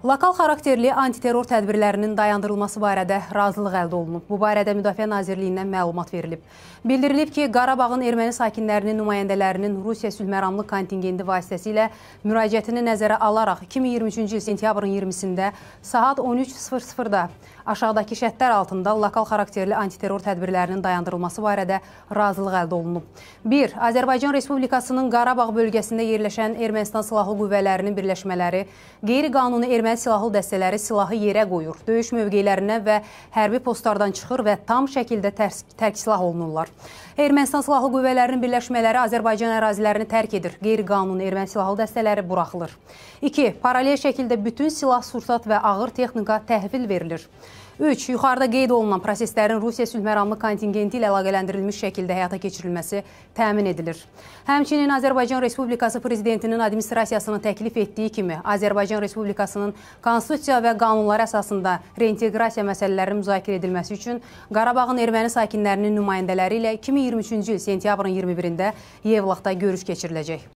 Lokal xarakterli antiterror tədbirlərinin dayandırılması barədə razılıq əldə olunub. Bu barədə Müdafiə Nazirliyindən məlumat verilib. Bildirilib ki, Qarabağın erməni sakinlərinin nümayəndələrinin Rusiya sülhməramlı kontingenti vasitəsilə müraciətini nəzərə alaraq 2023-cü il sentyabrın 20-sində saat 13:00-da aşağıdakı şərtlər altında lokal xarakterli antiterror tədbirlərinin dayandırılması barədə razılıq əldə olunub. 1. Azərbaycan Respublikasının Qarabağ bölgəsində yerləşən Ermənistan silahlı qüvvələrinin birləşmələri qeyri-qanuni erməni erməni silahlı dəstələri silahı yerə qoyur, döyüş mövqelərinə və hərbi postlardan çıxır və tam şəkildə tərk silah olunurlar. Ermənistan silahlı qüvvələrinin birləşmələri Azərbaycan ərazilərini tərk edir. Qeyri-qanuni erməni silahlı dəstələri buraxılır. 2. Paralel şəkildə bütün silah, sursat və ağır texnika təhvil verilir. 3. Yuxarıda qeyd olunan proseslərin Rusiya sülhməramlı kontingenti ilə əlaqələndirilmiş şəkildə həyata keçirilməsi təmin edilir. Həmçinin Azərbaycan Respublikası Prezidentinin administrasiyasının təklif etdiyi kimi Azərbaycan Respublikasının konstitusiya və qanunlar əsasında reinteqrasiya məsələlərinin müzakirə edilməsi üçün Qarabağın erməni sakinlərinin nümayəndələri ilə 2023-cü il sentyabrın 21-də Yevlaxda görüş keçiriləcək.